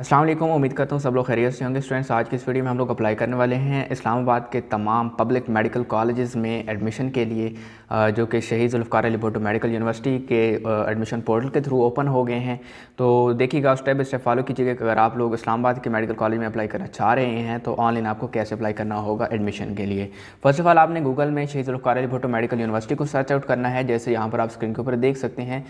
असलम उम्मीद करता हूँ सब लोग खैरियत से होंगे स्टूडेंट्स आज की इस वीडियो में हम लोग अप्लाई करने वाले हैं इस्लामाबाद के तमाम पब्लिक मेडिकल कॉलेजेस में एडमिशन के लिए जो कि शहीद जुल्फ़ार अली भुटो मेडिकल यूनिवर्सिटी के एडमिशन पोर्टल के थ्रू ओपन हो गए हैं तो देखिएगा स्टेप बाई स्टेप फॉलो कीजिएगा कि अगर आप लोग इस्लामाबाद के मेडिकल कॉलेज में अप्लाई करना चाह रहे हैं तो ऑनलाइन आपको कैसे अप्लाई करना होगा एडमिशन के लिए फर्स्ट ऑफ ऑल आपने गूगल में शहीद जुल्फ़ार अली भुटो मेडिकल यूनिवर्सिटी को सर्च आउट करना है जैसे यहाँ पर आप स्क्रीन के ऊपर देख सकते हैं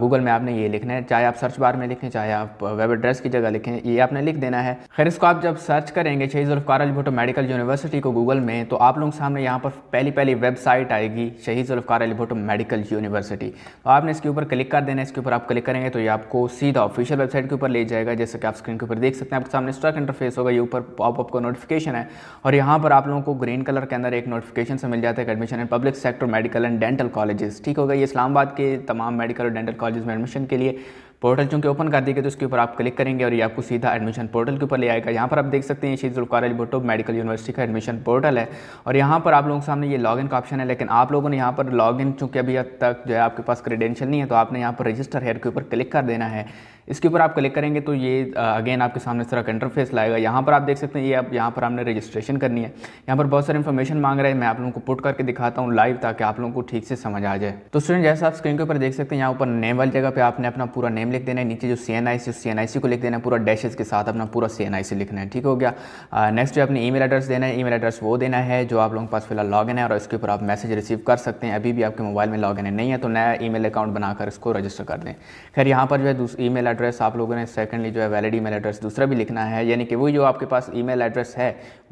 गूगल में आपने ये लिखना है चाहे आप सर्च बार में लिखें चाहे आप वेब एड्रेस की जगह लिखें देखें ये आपने लिख देना है खैर इसको आप जब सर्च करेंगे शहीद जुल्फ़ार अली भुट्टो मेडिकल यूनिवर्सिटी को गूगल में तो आप लोगों के सामने यहाँ पर पहली पहली वेबसाइट आएगी शहीद जुल्फ़ार अली भुट्टो मेडिकल यूनिवर्सिटी तो आपने इसके ऊपर क्लिक कर देना है इसके ऊपर आप क्लिक करेंगे तो ये आपको सीधा ऑफिशियल वेबसाइट के ऊपर ले जाएगा जैसे कि आप स्क्रीन के ऊपर देख सकते हैं आपके सामने स्ट्रक इंटरफेस होगा ये ऊपर पॉपअप का नोटिफिकेशन है और यहाँ पर आप लोगों को ग्रीन कलर के अंदर एक नोटिफिकेशन से मिल जाता है admission in public sector medical and dental colleges ठीक होगा ये इस्लामाबाद के तमाम मेडिकल और डेंटल कॉलेज में एडमिशन के लिए पोर्टल चूँकि ओपन कर देगा तो उसके ऊपर आप क्लिक करेंगे और ये आपको सीधा एडमिशन पोर्टल के ऊपर ले आएगा यहाँ पर आप देख सकते हैं शीजुल कॉलेज अली भुट्टो मेडिकल यूनिवर्सिटी का एडमिशन पोर्टल है और यहाँ पर आप लोगों के सामने ये लॉगिन का ऑप्शन है लेकिन आप लोगों ने यहाँ पर लॉगिन चूँकि अभी तक जो है आपके पास क्रेडेंशियल नहीं है तो आपने यहाँ पर रजिस्टर हेयर के ऊपर क्लिक कर देना है इसके ऊपर आप क्लिक करेंगे तो ये अगेन आपके सामने इस तरह का इंटरफेस लाएगा यहाँ पर आप देख सकते हैं ये आप यहाँ पर हमने रजिस्ट्रेशन करनी है यहाँ पर बहुत सारी इन्फॉर्मेशन मांग रहे हैं मैं आप लोगों को पुट करके दिखाता हूँ लाइव ताकि आप लोगों को ठीक से समझ आ जाए तो स्टूडेंट जैसा आप स्क्रीन के ऊपर देख सकते हैं यहाँ ऊपर नेम वाली जगह पर आपने अपना पूरा नेम लिख देना है नीचे जो सी N I C C N I सी को लिख देना है पूरा डैशेज के साथ अपना पूरा सी एन आई सी लिखना है ठीक हो गया नेक्स्ट जो अपने ई मेल एड्रेस देना है ई मेल एड्रेस वो देना है जो आप लोगों के पास फिलहाल लॉग इन है और इसके ऊपर आप मैसेज रिसीव कर सकते हैं अभी भी आपके मोबाइल में लॉग इन नहीं है तो नया ई मेल अकाउंट बनाकर इसको रजिस्टर कर दें खैर यहाँ पर जो है ई मेल एड्रेस आप लोगों ने सेकेंडली जो है वैलिड ईमेल एड्रेस दूसरा भी लिखना है यानी कि वही जो आपके पास ईमेल एड्रेस है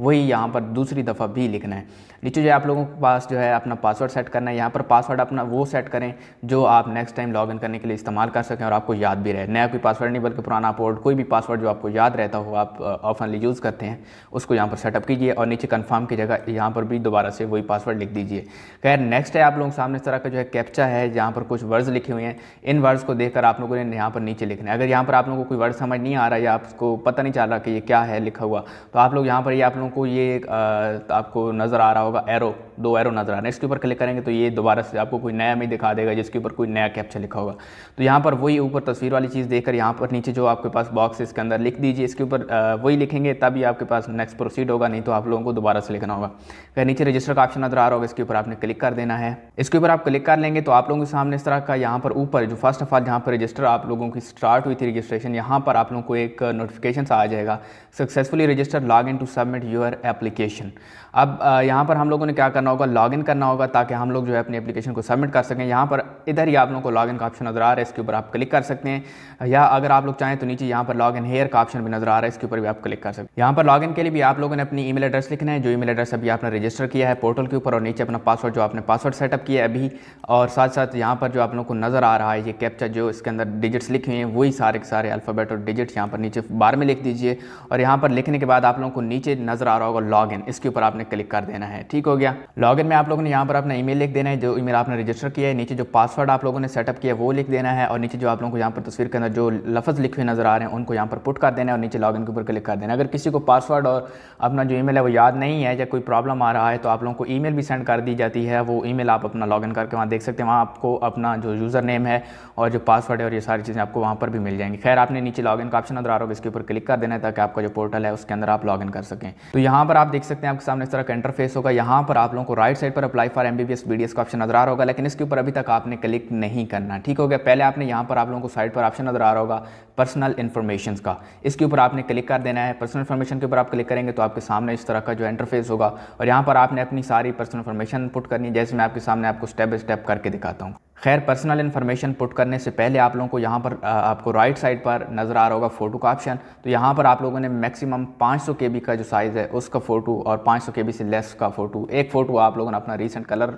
वही यहाँ पर दूसरी दफ़ा भी लिखना है नीचे जो है आप लोगों के पास जो है अपना पासवर्ड सेट करना है यहाँ पर पासवर्ड अपना वो सेट करें जो आप नेक्स्ट टाइम इन करने के लिए इस्तेमाल कर सकें और आपको याद भी रहे नया कोई पासवर्ड नहीं बल्कि पुराना पोर्ड कोई भी पासवर्ड जो आपको याद रहता हो आप ऑफनली यूज़ करते हैं उसको यहाँ पर सेटअप कीजिए और नीचे कन्फर्म की जगह यहाँ पर भी दोबारा से वही पासवर्ड लिख दीजिए खैर नेक्स्ट है आप लोगों के सामने इस तरह का जो है कैप्चा है जहाँ पर कुछ वर्ड्स लिखे हुए हैं इन वर्ड्स को देखकर आप लोगों ने यहाँ पर नीचे लिखना है अगर यहाँ पर आप लोगों को कोई वर्ड समझ नहीं आ रहा या आपको पता नहीं चल रहा कि ये क्या है लिखा हुआ तो आप लोग यहाँ पर ये आप लोगों को ये आपको नज़र आ रहा होगा एरो दो एरो नज़र आ रहा है इसके ऊपर क्लिक करेंगे तो ये दोबारा से आपको कोई नया में दिखा देगा जिसके ऊपर कोई नया कैप्चर लिखा होगा तो यहाँ पर वही ऊपर तस्वीर वाली चीज़ देखकर यहाँ पर नीचे जो आपके पास बॉक्स इसके अंदर लिख दीजिए इसके ऊपर वही लिखेंगे तभी आपके पास नेक्स्ट प्रोसीड होगा नहीं तो आप लोगों को दोबारा से लिखना होगा अगर नीचे रजिस्टर का ऑप्शन नज़र आ रहा होगा इसके ऊपर आपने क्लिक कर देना है इसके ऊपर आप क्लिक कर लेंगे तो आप लोगों के सामने इस तरह का यहाँ पर ऊपर जो फर्स्ट ऑफ ऑल जहाँ पर रजिस्टर आप लोगों की स्टार्ट हुई थी रजिस्ट्रेशन यहाँ पर आप लोगों को एक नोटिफिकेशन आ जाएगा successfully register log in to submit your application अब यहाँ पर हम लोगों ने क्या करना करना होगा लॉगिन करना होगा ताकि हम लोग जो है अपनी एप्लीकेशन को सबमिट कर सकें यहाँ पर इधर ही आप लोगों को लॉगिन का ऑप्शन नज़र आ रहा है इसके ऊपर आप क्लिक कर सकते हैं या अगर आप लोग चाहें तो नीचे यहाँ पर लॉग इन हेयर का ऑप्शन भी नज़र आ रहा है इसके ऊपर भी आप क्लिक कर सकते हैं यहाँ पर लॉगिन के लिए भी आप लोगों ने अपनी ईमेल एड्रेस लिखना है जो ईमेल एड्रेस अभी आपने रजिस्टर किया है पोर्टल के ऊपर और नीचे अपना पासवर्ड जो आपने पासवर्ड सेटअप किया है अभी और साथ साथ यहाँ पर जो आप लोगों को नज़र आ रहा है ये कैप्चर जो इसके अंदर डिजिट्स लिखे हुए हैं वही सारे के सारे अल्फ़ाबेट और डिजिट्स यहाँ पर नीचे बार में लिख दीजिए और यहाँ पर लिखने के बाद आप लोगों को नीचे नज़र आ रहा होगा लॉग इन इसके ऊपर आपने क्लिक कर देना है ठीक हो गया लॉगिन में आप लोगों ने यहाँ पर अपना ईमेल लिख देना है जो ईमेल आपने रजिस्टर किया है नीचे जो पासवर्ड आप लोगों ने सेटअप किया वो लिख देना है और नीचे जो आप लोगों को यहाँ पर तस्वीर के अंदर जो लफ्ज़ लिखे हुए नज़र आ रहे हैं उनको यहाँ पर पुट कर देना है और नीचे लॉगिन के ऊपर क्लिक कर देना है अगर किसी को पासवर्ड और अपना जो ई है वो याद नहीं है या कोई प्रॉब्लम आ रहा है तो आप लोगों को ई भी सेंड कर दी जाती है वो ई आप अपना लॉगिन करके वहाँ देख सकते हैं वहाँ आपको अपना जो यूज़र नेम है और जो पासवर्ड है और ये सारी चीज़ें आपको वहाँ पर भी मिल जाएंगी खैर आपने नीचे लॉगिन का ऑप्शन नजर आ रहा होगा इसके ऊपर क्लिक कर देना है ताकि आपका जो पोर्टल है उसके अंदर आप लॉगिन कर सकें तो यहाँ पर आप देख सकते हैं आपके सामने इस तरह का इंटरफेस होगा यहाँ पर आप लोगों को राइट साइड पर apply for M B B का ऑप्शन नजर आ रहा होगा लेकिन इसके ऊपर अभी तक आपने क्लिक नहीं करना ठीक हो गया पहले आपने यहाँ पर आप लोगों को साइड पर ऑप्शन नजर आ रहा होगा पर्सनल इन्फॉर्मेशन का इसके ऊपर आपने क्लिक कर देना है पर्सनल इन्फॉर्मेशन के ऊपर आप क्लिक करेंगे तो आपके सामने इस तरह का जो इंटरफेस होगा और यहाँ पर आपने अपनी सारी पर्सनल इन्फॉर्मेशन पुट करनी है जैसे मैं आपके सामने आपको स्टेप बाई स्टेप करके दिखाता हूँ खैर पर्सनल इन्फॉर्मेशन पुट करने से पहले आप लोगों को यहाँ पर आ, आपको राइट साइड पर नज़र आ रहा होगा फ़ोटो का ऑप्शन तो यहाँ पर आप लोगों ने मैक्सिमम 500 बी का जो साइज़ है उसका फ़ोटो और 500 बी से लेस का फ़ोटो एक फ़ोटो आप लोगों ने अपना रिसेंट कलर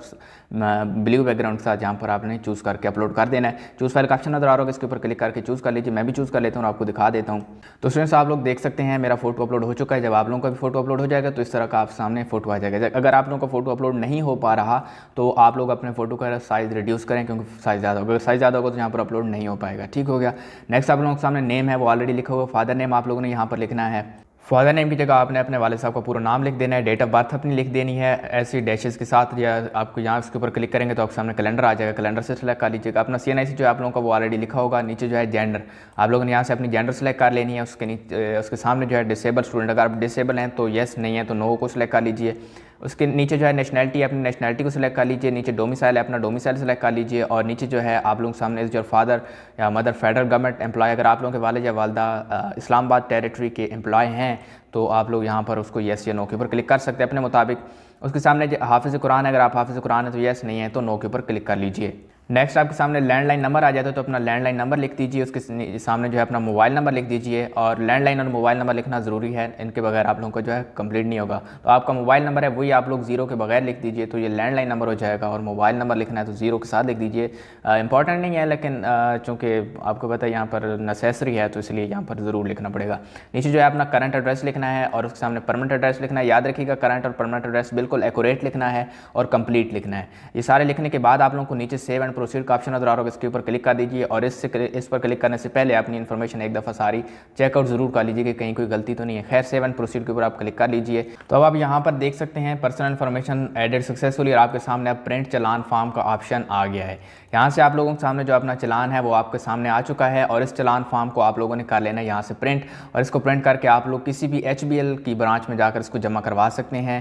ब्लू बैकग्राउंड के साथ यहाँ पर आपने चूज़ करके अपलोड कर देना है चूज़ फाइल का ऑप्शन नज़र आ रहा होगा इसके ऊपर क्लिक करके चूज़ कर लीजिए मैं भी चूज़ कर लेता हूँ और आपको दिखा देता हूँ तो स्टूडेंट्स आप लोग देख सकते हैं मेरा फोटो अपलोड हो चुका है जब आप लोगों का भी फोटो अपलोड हो जाएगा तो इस तरह का आप सामने फ़ोटो आ जाएगा अगर आप लोगों का फ़ोटो अपलोड नहीं हो पा रहा तो आप लोग अपने फ़ोटो का साइज़ रिड्यूस करें क्योंकि लोगों का साइज़ ज़्यादा होगा अगर साइज़ ज़्यादा होगा तो यहाँ पर अपलोड नहीं हो पाएगा ठीक हो गया नेक्स्ट आप लोगों के सामने नेम है वो ऑलरेडी लिखा हुआ फादर नेम आप लोगों ने यहाँ पर लिखना है फादर नेम की जगह आपने अपने वाले साहब का पूरा नाम लिख देना है डेट ऑफ बर्थ अपनी लिख देनी है ऐसी डैशेज के साथ या आपको यहाँ इसके ऊपर क्लिक करेंगे तो आपके सामने कैलेंडर आ जाएगा कैलेंडर से सिलेक्ट कर लीजिएगा अपना सी जो है आप लोगों का वो ऑलरेडी लिखा होगा नीचे जो है जेंडर आप लोगों ने यहाँ से अपनी जेंडर सेलेक्ट कर लेनी है उसके नीचे उसके सामने जो है डिसेबल स्टूडेंट अगर आप डिसेबल हैं तो येस नहीं है तो नो को सिलेक्ट कर लीजिए उसके नीचे जो है नेशनलिटी अपनी नेशनलिटी को सिलेक्ट कर लीजिए नीचे डोमिसाइल है अपना डोमिसाइल सेलेक्ट कर लीजिए और नीचे जो है आप लोग सामने जो फादर या मदर फेडरल गवर्नमेंट एम्प्लॉय अगर आप लोगों के वाले या वालदा इस्लामाबाद टेरिटरी के एम्प्लॉय हैं तो आप लोग यहाँ पर उसको येस या नो के ऊपर क्लिक कर सकते हैं अपने मुताबिक उसके सामने हाफिज़ कुरान अगर आप हाफिज़ कुरान है तो येस नहीं है तो नो के ऊपर क्लिक कर लीजिए नेक्स्ट आपके सामने लैंडलाइन नंबर आ जाता है तो अपना लैंडलाइन नंबर लिख दीजिए उसके सामने जो है अपना मोबाइल नंबर लिख दीजिए और लैंडलाइन और मोबाइल नंबर लिखना ज़रूरी है इनके बगैर आप लोगों को जो है कंप्लीट नहीं होगा तो आपका मोबाइल नंबर है वही आप लोग जीरो के बगैर लिख दीजिए तो ये लैंडलाइन नंबर हो जाएगा और मोबाइल नंबर लिखना है तो जीरो के साथ लिख दीजिए इंपॉर्टेंट नहीं है लेकिन चूँकि आपको पता है यहाँ पर नेसेसरी है तो इसलिए यहाँ पर ज़रूर लिखना पड़ेगा नीचे जो है अपना करंट एड्रेस लिखना है और उसके सामने परमानेंट एड्रेस लिखना है याद रखिएगा करंट और परमानेंट एड्रेस बिल्कुल एकोरेट लिखना है और कंप्लीट लिखना है ये सारे लिखने के बाद आप लोगों को नीचे सेव प्रोसीड का ऑप्शन नजर आ रहा होगा इसके ऊपर क्लिक कर दीजिए और इससे इस पर क्लिक करने से पहले अपनी इन्फॉर्मेशन एक दफ़ा सारी चेकआउट ज़रूर कर लीजिए कि कहीं कोई गलती तो नहीं है खैर सेवन प्रोसीड के ऊपर आप क्लिक कर लीजिए तो अब आप यहाँ पर देख सकते हैं पर्सनल इन्फॉर्मेशन एडेड सक्सेसफुली और आपके सामने अब प्रिंट चलान फॉर्म का ऑप्शन आ गया है यहाँ से आप लोगों के सामने जो अपना चलान है वो आपके सामने आ चुका है और इस चलान फॉर्म को आप लोगों ने कर लेना है यहाँ से प्रिंट और इसको प्रिंट करके आप लोग किसी भी एच की ब्रांच में जाकर इसको जमा करवा सकते हैं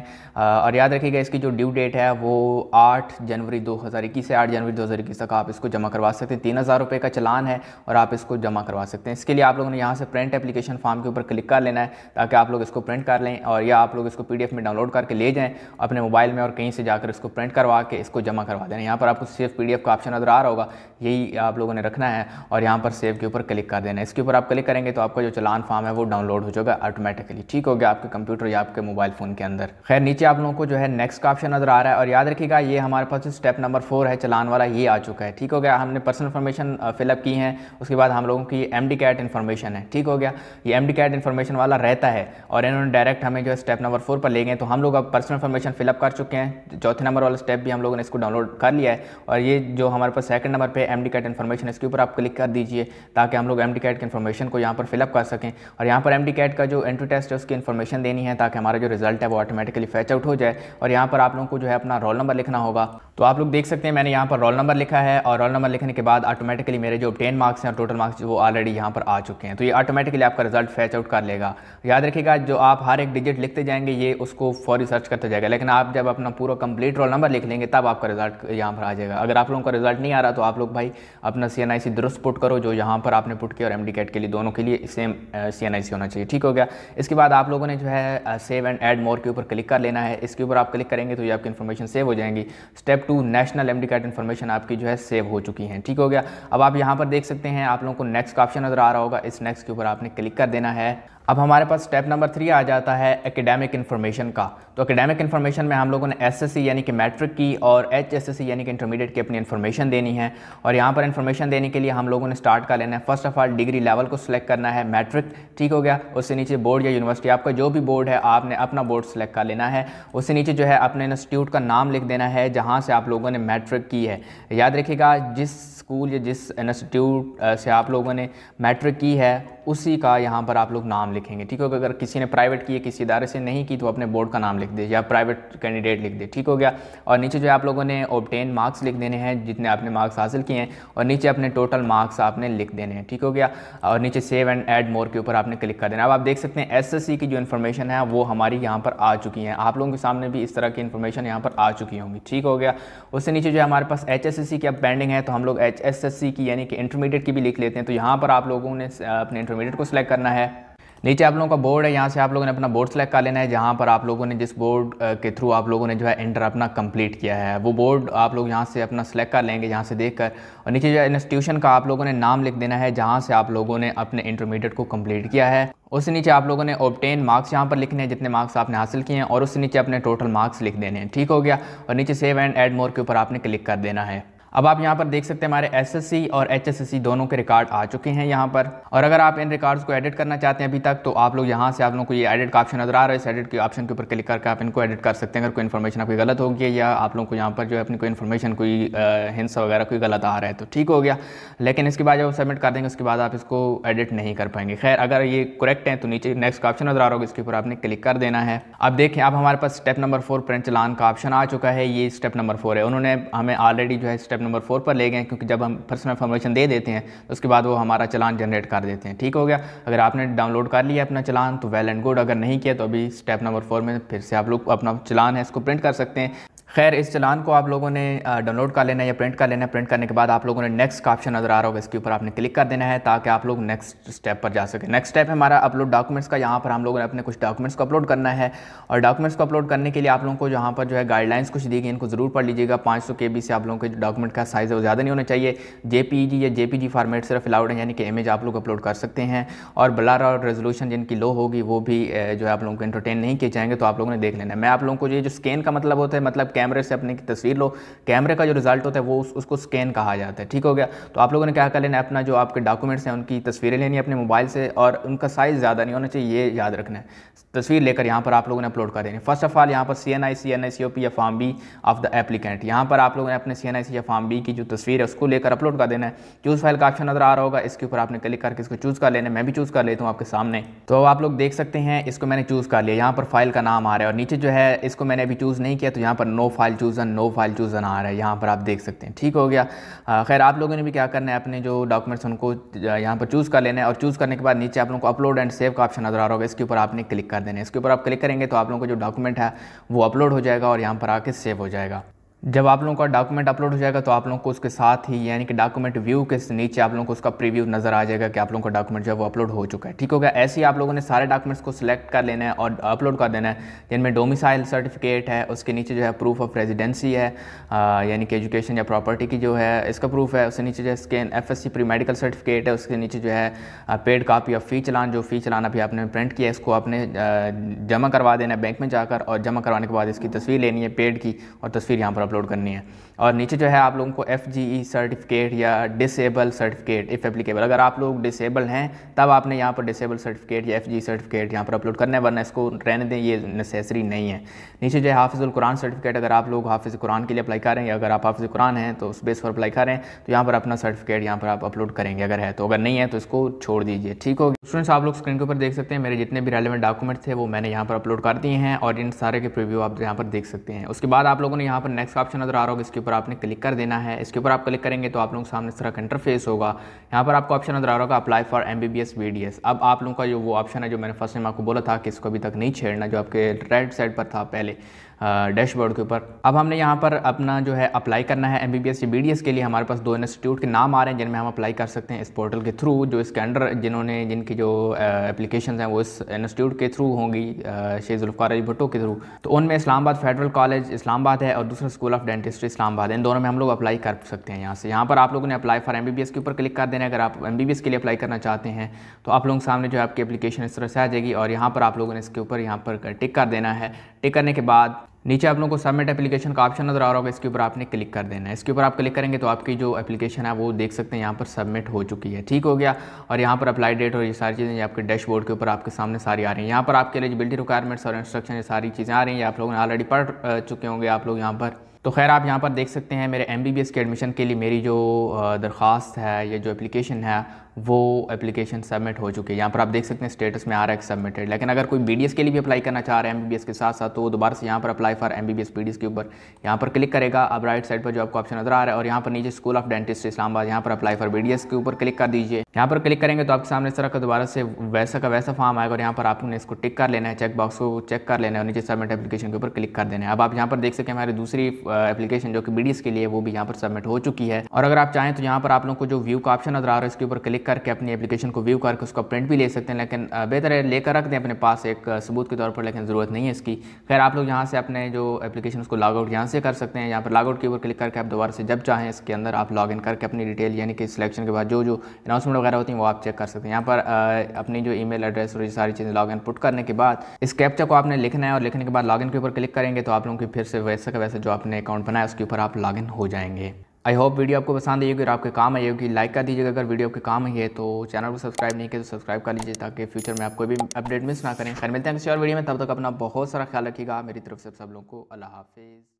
और याद रखिएगा इसकी जो ड्यू डेट है वो 8 जनवरी 2021 से 8 जनवरी इक्कीस तक आप इसको जमा करवा सकते हैं तीन हज़ार रुपये का चलान है और आप इसको जमा करवा सकते हैं इसके लिए आप लोगों ने यहाँ से प्रिंट एप्लीकेशन फॉर्म के ऊपर क्लिक कर लेना है ताकि आप लोग इसको प्रिंट कर लें और या आप लोग इसको पी में डाउनलोड करके ले जाएँ अपने मोबाइल में और कहीं से जाकर इसको प्रिंट करवा के इसको जमा करवा देना यहाँ पर आपको सिर्फ पी का ऑप्शन नज़र आ रहा होगा यही आप लोगों ने रखना है और यहाँ पर सेव के ऊपर क्लिक कर देना है इसके ऊपर आप क्लिक करेंगे तो आपका जो चलान फॉर्म है वो डाउनलोड हो जाएगा ऑटोमेटिकली ठीक हो गया आपके कंप्यूटर या आपके मोबाइल फ़ोन के अंदर खैर नीचे आप लोगों को जो है नेक्स्ट का ऑप्शन नज़र आ रहा है और याद रखिएगा ये हमारे पास स्टेप नंबर फोर है चलान वाला ये आ आ चुका है ठीक हो गया हमने पर्सनल इन्फॉर्मेशन फिलअप की हैं उसके बाद हम लोगों की एम डी कैट इन्फॉर्मेशन है ठीक हो गया ये एम डी कैट इन्फॉर्मेशन वाला रहता है और इन्होंने डायरेक्ट हमें जो है स्टेप नंबर फोर पर ले गए तो हम लोग अब पर्सनल इन्फॉर्मेशन फिलअप कर चुके हैं चौथे नंबर वाला स्टेप भी हम लोगों ने इसको डाउनलोड कर लिया है और ये जो हमारे पास सेकंड नंबर पर एम डी कैट इन्फॉर्मेशन इसके ऊपर आप क्लिक कर दीजिए ताकि हम लोग एम डी कैट की इन्फॉर्मेशन को यहाँ पर फिलअप कर सकें और यहाँ पर एम डी कैट का जो एंट्री टेस्ट है उसकी इन्फॉर्मेशन देनी है ताकि हमारा जो रिजल्ट है वो ऑटोमेटिकली फैच आउट हो जाए और यहाँ पर आप लोगों को जो है अपना रोल नंबर लिखना होगा तो आप लोग देख सकते हैं मैंने यहाँ पर रोल नंबर लिखा है और रोल नंबर लिखने के बाद ऑटोमेटिकली मेरे जो टेन मार्क्स हैं और टोटल मार्क्स वो ऑलरेडी यहाँ पर आ चुके हैं तो ये ऑटोमेटिकली आपका रिजल्ट फैच आउट कर लेगा याद रखिएगा जो आप हर एक डिजिट लिखते जाएंगे ये उसको फॉरी सर्च करते जाएगा लेकिन आप जब अपना पूरा कंप्लीट रोल नंबर लिख लेंगे तब आपका रिजल्ट यहाँ पर आ जाएगा अगर आप लोगों का रिजल्ट नहीं आ रहा तो आप लोग भाई अपना सी एन आई सी दुरुस्त पुट करो जो यहाँ पर आपने पुट किया और एम डी कैट के लिए दोनों के लिए सेम सी एन आई सी होना चाहिए ठीक हो गया इसके बाद आप लोगों ने जो है सेव एंड एड मोर के ऊपर क्लिक कर लेना है इसके ऊपर आप क्लिक करेंगे तो ये आपकी इन्फॉर्मेशन सेव हो जाएंगी step two national M D CAT information आपकी जो है सेव हो चुकी हैं ठीक हो गया अब आप यहाँ पर देख सकते हैं आप लोगों को नेक्स्ट का ऑप्शन नज़र आ रहा होगा इस नेक्स्ट के ऊपर आपने क्लिक कर देना है अब हमारे पास स्टेप नंबर थ्री आ जाता है एकेडमिक इन्फॉर्मेशन का तो एकेडमिक इन्फॉर्मेशन में हम लोगों ने एसएससी यानी कि मैट्रिक की और एचएसएससी यानी कि इंटरमीडिएट की अपनी इन्फॉर्मेशन देनी है और यहाँ पर इन्फॉर्मेशन देने के लिए हम लोगों ने स्टार्ट कर लेना है first of all degree level को सिलेक्ट करना है मैट्रिक ठीक हो गया उससे नीचे बोर्ड या यूनिवर्सिटी आपका जो भी बोर्ड है आपने अपना बोर्ड सेलेक्ट कर लेना है उससे नीचे जो है अपने इंस्टीट्यूट का नाम लिख देना है जहाँ से आप लोगों ने मैट्रिक की है याद रखेगा जिस स्कूल या जिस इंस्टीट्यूट से आप लोगों ने मैट्रिक की है उसी का यहाँ पर आप लोग नाम लिखेंगे ठीक हो गया अगर किसी ने प्राइवेट की है किसी इदारे से नहीं की तो अपने बोर्ड का नाम लिख दे या प्राइवेट कैंडिडेट लिख दे ठीक हो गया और नीचे जो आप लोगों ने ऑबटेन मार्क्स लिख देने हैं जितने आपने मार्क्स हासिल किए हैं और नीचे अपने टोटल मार्क्स आपने लिख देने हैं ठीक हो गया और नीचे सेव एंड एड मोर के ऊपर आपने क्लिक कर देना अब आप देख सकते हैं एस की जो इन्फॉर्मेशन है वो हमारी यहाँ पर आ चुकी है आप लोगों के सामने भी इस तरह की इन्फॉर्मेशन यहाँ पर आ चुकी होंगी ठीक हो गया उससे नीचे जो हमारे पास एच की अब पेंडिंग है तो हम लोग एच की यानी कि इंटरमीडिएट की भी लिख लेते हैं तो यहाँ पर आप लोगों ने अपने इंटरमीडिएट को सिलेक्ट करना है नीचे आप लोगों का बोर्ड है यहाँ से आप लोगों ने अपना बोर्ड सेलेक्ट कर लेना है जहाँ पर आप लोगों ने जिस बोर्ड के थ्रू आप लोगों ने जो है इंटर अपना कंप्लीट किया है वो बोर्ड आप लोग यहाँ से अपना सेलेक्ट कर लेंगे यहाँ से देख कर और नीचे जो है इंस्टीट्यूशन का आप लोगों ने नाम लिख देना है जहाँ से आप लोगों ने अपने इंटरमीडिएट को कम्प्लीट किया है उससे नीचे आप लोगों ने ऑप्टेन मार्क्स यहाँ पर लिखने हैं जितने मार्क्स आपने हासिल किए हैं और उससे नीचे अपने टोटल मार्क्स लिख देने हैं ठीक हो गया और नीचे सेव एंड एड मोर के ऊपर आपने क्लिक कर देना है अब आप यहाँ पर देख सकते हैं हमारे एस और एच दोनों के रिकॉर्ड आ चुके हैं यहाँ पर और अगर आप इन रिकॉर्ड्स को एडिट करना चाहते हैं अभी तक तो आप लोग यहाँ से आप लोगों को ये एडिट का ऑप्शन नजर आ रहा है इस एडिट के ऑप्शन के ऊपर क्लिक करके आप इनको एडिट कर सकते हैं अगर कोई इन्फॉर्मेशन आपकी गलत होगी या आप लोगों को यहाँ पर जो है अपनी कोई इन्फॉर्मेशन कोई हिंसा वगैरह कोई गलत आ रहा है तो ठीक हो गया लेकिन इसके बाद जब सबमिट कर देंगे उसके बाद आप इसको एडिट नहीं कर पाएंगे खैर अगर ये करेक्ट हैं तो नीचे नेक्स्ट का ऑप्शन नजर आ रहा होगा इसके ऊपर आपने क्लिक कर देना है अब देखें अब हमारे पास step number four print challan का ऑप्शन आ चुका है ये स्टेप नंबर फोर है उन्होंने हमें ऑलरेडी जो है स्टेप नंबर फोर पर ले गए क्योंकि जब हम पर्सनल इन्फॉर्मेशन दे देते हैं तो उसके बाद वो हमारा चलान जनरेट कर देते हैं ठीक हो गया अगर आपने डाउनलोड कर लिया अपना चलान तो वेल एंड गुड अगर नहीं किया तो अभी स्टेप नंबर फोर में फिर से आप लोग अपना चलान है इसको प्रिंट कर सकते हैं खैर इस चलान को आप लोगों ने डाउनलोड कर लेना है या प्रिंट कर लेना है प्रिंट करने के बाद आप लोगों ने नेक्स्ट का ऑप्शन नज़र आ रहा होगा इसके ऊपर आपने क्लिक कर देना है ताकि आप लोग नेक्स्ट स्टेप पर जा सके नेक्स्ट स्टेप हमारा अपलोड डॉक्यूमेंट्स का यहाँ पर हम लोगों ने अपने कुछ डॉक्यूमेंट्स को अपलोड करना है और डॉक्यूमेंट्स को अपलोड करने के लिए आप लोगों को यहाँ पर जो है गाइडलाइंस कुछ दी गई इनको ज़रूर पढ़ लीजिएगा पाँच सौ के बी से आप लोगों के डॉक्यूमेंट का साइज़ है वो ज़्यादा नहीं होना चाहिए जे पी जी या जे पी जी फार्मेट सिर्फ अलाउड है यानी कि इमेज आप लोग अपलोड कर सकते हैं और ब्लर और रेजोलूशन जिनकी लो होगी वो भी जो है आप लोगों को इंटरटेन नहीं किए जाएंगे तो आप लोगों ने देख लेना है मैं आप लोगों को ये जो स्कैन का मतलब होता है मतलब कैमरा कैमरे से अपनी तस्वीर लो कैमरे का जो रिजल्ट होता है वो उस, उसको स्कैन कहा जाता है ठीक हो गया तो आप लोगों ने क्या कर लेना अपना जो आपके डॉक्यूमेंट्स हैं उनकी तस्वीरें लेनी अपने मोबाइल से और उनका साइज़ ज़्यादा नहीं होना चाहिए ये याद रखना है तस्वीर लेकर यहाँ पर आप लोगों ने अपलोड कर देनी फर्स्ट ऑफ ऑल यहाँ पर C N I C N I C O P या form B of the applicant यहाँ पर आप लोगों ने अपने सी एन आई सी या फॉर्म बी की जो तस्वीर है उसको लेकर अपलोड कर देना है चूज़ फाइल का ऑप्शन नज़र आ रहा होगा इसके ऊपर आपने क्लिक करके इसको चूज़ कर लेना मैं भी चूज़ कर लेता हूँ आपके सामने तो आप लोग देख सकते हैं इसको मैंने चूज़ कर लिया यहाँ पर फाइल का नाम आ रहा है और नीचे जो है इसको मैंने अभी चूज़ नहीं किया तो यहाँ पर no file chosen no file chosen आ रहा है यहाँ पर आप देख सकते हैं ठीक हो गया खैर आप लोगों ने भी क्या करना है अपने जो डॉक्यूमेंट्स उनको यहाँ पर चूज़ कर लेना है और चूज़ करने के बाद नीचे आप लोगों को अपलोड एंड सेव का ऑप्शन नज़र आ रहा होगा इसके ऊपर आपने क्लिक कर देना है इसके ऊपर आप क्लिक करेंगे तो आप लोगों का जो डॉक्यूमेंट है वो अपलोड हो जाएगा और यहाँ पर आके सेव हो जाएगा जब आप लोगों का डॉक्यूमेंट अपलोड हो जाएगा तो आप लोगों को उसके साथ ही यानी कि डॉक्यूमेंट व्यू के नीचे आप लोगों को उसका प्रीव्यू नज़र आ जाएगा कि आप लोगों का डॉक्यूमेंट जो है वो अपलोड हो चुका है ठीक होगा ऐसे ही आप लोगों ने सारे डॉक्यूमेंट्स को सिलेक्ट कर लेना है और अपलोड कर देना है जिनमें डोमिसाइल सर्टिफिकेट है उसके नीचे जो है प्रूफ ऑफ रेजिडेंसी है यानी कि एजुकेशन या प्रॉपर्टी की जो है इसका प्रूफ है उसके नीचे जो है scan F S pre medical certificate है उसके नीचे जो है paid copy of fee challan जो फ़ी चलान अभी आपने प्रिंट किया है इसको आपने जमा करवा देना है बैंक में जाकर और जमा करवाने के बाद इसकी तस्वीर लेनी है पेड की और तस्वीर यहाँ पर अपलोड अपलोड करनी है और नीचे जो है आप लोगों को एफ जी ई सर्टिफिकेट या डिसेबल सर्टिफिकेट इफ़ एप्लीकेबल अगर आप लोग डिसेबल हैं तब आपने यहाँ पर डिसेबल सर्टिफिकेट या एफ जी सर्टिफिकेट यहाँ पर अपलोड करना है वरना इसको रहने दें ये नेसेसरी नहीं है नीचे जो है हाफिज़ुल कुरान सर्टिफिकेट अगर आप लोग हाफिज़ कुरान के लिए अप्लाई कर रहे हैं या अगर आप हाफिज़ कुरान हैं तो उस बेस पर अप्लाई कर रहे हैं तो यहाँ पर अपना सर्टिफिकेट यहाँ पर आप अपलोड करेंगे अगर है तो अगर नहीं है तो इसको छोड़ दीजिए ठीक होगी स्टूडेंट्स आप लोग स्क्रीन के ऊपर देख सकते हैं मेरे जितने भी रेलिवेंट डॉक्यूमेंट थे वो मैंने यहाँ पर अपलोड कर दिए हैं और इन सारे के प्रिव्यू आप यहाँ पर देख सकते हैं उसके बाद आप लोगों ने यहाँ पर नेक्स्ट का ऑप्शन नज़र आ रहा होगा इसके ऊपर आपने क्लिक कर देना है इसके ऊपर आप क्लिक करेंगे तो आप लोगों के सामने इस तरह का इंटरफेस होगा यहाँ पर आपको ऑप्शन नज़र आ रहा होगा अप्लाई फॉर एम बी अब आप लोगों का जो वो ऑप्शन है जो मैंने फर्स्ट टाइम आपको बोला था कि इसको अभी तक नहीं छेड़ना जो आपके रेड साइड पर था पहले डैशबोर्ड के ऊपर अब हमने यहाँ पर अपना जो है अप्लाई करना है M B B B D S के लिए हमारे पास दो इंस्टीट्यूट के नाम आ रहे हैं जिनमें हम अप्लाई कर सकते हैं इस पोर्टल के थ्रू जो इसके अंडर जिन्होंने जिनकी जो एप्लीकेशन हैं वो इस इंस्टीट्यूट के थ्रू होंगी शेख अली भुट्टो के थ्रू तो उनमें इस्लामाबाद फेडरल कॉलेज इस्लामाबाद है और दूसरा स्कूल ऑफ डेंटिस्ट्री इस्लामाबाद इन दोनों में हम लोग अप्लाई कर सकते हैं यहाँ से यहाँ पर आप लोगों ने अप्लाई फॉर एम के ऊपर क्लिक कर देना अगर आप एम के लिए अप्लाई करना चाहते हैं तो आप लोगों के सामने जो है आपकी एप्लीकेशन इस तरह से आ जाएगी और यहाँ पर आप लोगों ने इसके ऊपर यहाँ पर टिक कर देना है टिक करने के बाद नीचे आप लोगों को सबमिट एप्लीकेशन का ऑप्शन नज़र आ रहा होगा इसके ऊपर आपने क्लिक कर देना है इसके ऊपर आप क्लिक करेंगे तो आपकी जो एप्लीकेशन है वो देख सकते हैं यहाँ पर सबमिट हो चुकी है ठीक हो गया और यहाँ पर अप्लाई डेट और ये सारी चीज़ें आपके डैशबोर्ड के ऊपर आपके सामने सारी आ रही हैं यहाँ पर आपके एलिजिबिलिटी रिक्वायरमेंट्स और इंस्ट्रक्शन ये सारी चीज़ें आ रही हैं आप लोगों ने ऑलरेडी पढ़ चुके होंगे आप लोग यहाँ पर तो खैर आप यहाँ पर देख सकते हैं मेरे एम के एडमिशन के लिए मेरी जो दरख्वास्त है या जो एप्लीकेशन है वो एप्लीकेशन सबमिट हो चुकी है यहाँ पर आप देख सकते हैं स्टेटस में आ रहा है सबमिटेड लेकिन अगर कोई बी के लिए भी अप्लाई करना चाह रहा है एम के साथ साथ तो वो दोबारा से यहाँ पर अप्लाई फॉर एम बी के ऊपर यहाँ पर क्लिक करेगा अब राइट साइड पर जो आपको ऑप्शन नजर आ रहा है और यहाँ पर नीचे स्कूल ऑफ डेंटिस्ट इस्लामाबाद यहाँ पर अप्लाई फॉर बी के ऊपर क्लिक कर दीजिए यहाँ पर क्लिक करेंगे तो आपके सामने इस तरह का दोबारा से वैसा का वैसा फॉर्म आएगा और यहाँ पर आपने इसको टिक कर लेना है चेकबॉक्स को चेक कर लेना है और नीचे सबमिट एप्लीकेशन के ऊपर क्लिक कर देना है अब आप यहाँ पर देख सकें हमारी दूसरी एप्लीकेशन जो कि बी के लिए वो भी यहाँ पर सबमिट हो चुकी है और अगर आप चाहें तो यहाँ पर आप लोग को जो व्यू का ऑप्शन नजर आ रहा है इसके ऊपर क्लिक करके अपनी एप्लीकेशन को व्यू करके उसका प्रिंट भी ले सकते हैं लेकिन बेहतर है लेकर रख दें अपने पास एक सबूत के तौर पर लेकिन ज़रूरत नहीं है इसकी खैर आप लोग यहाँ से अपने जो एप्लीकेशन उसको लॉग आउट यहाँ से कर सकते हैं यहाँ पर लॉग आउट के ऊपर क्लिक करके आप दोबारा से जब चाहें इसके अंदर आप लॉग इन करके अपनी डिटेल यानी कि सिलेक्शन के बाद जो जो अनाउंसमेंट वगैरह होती है वो आप चेक कर सकते हैं यहाँ पर अपनी जो ई एड्रेस और ये सारी चीज़ें लॉग इन पुट करने के बाद इस कैप्चा को आपने लिखना है और लिखने के बाद लॉग के ऊपर क्लिक करेंगे तो आप लोगों की फिर से वैसे का वैसे जो आपने अकाउंट बनाया उसके ऊपर आप इन हो जाएंगे आई होप वीडियो आपको पसंद आई होगी और आपके काम आई होगी लाइक कर दीजिएगा अगर वीडियो आपके काम ही है तो चैनल को सब्सक्राइब नहीं किया तो सब्सक्राइब कर लीजिए ताकि फ्यूचर में आप कोई भी अपडेट मिस ना करें खैर मिलते हैं किसी और वीडियो में तब तक अपना बहुत सारा ख्याल रखिएगा मेरी तरफ से सब लोगों को अल्लाह हाफिज़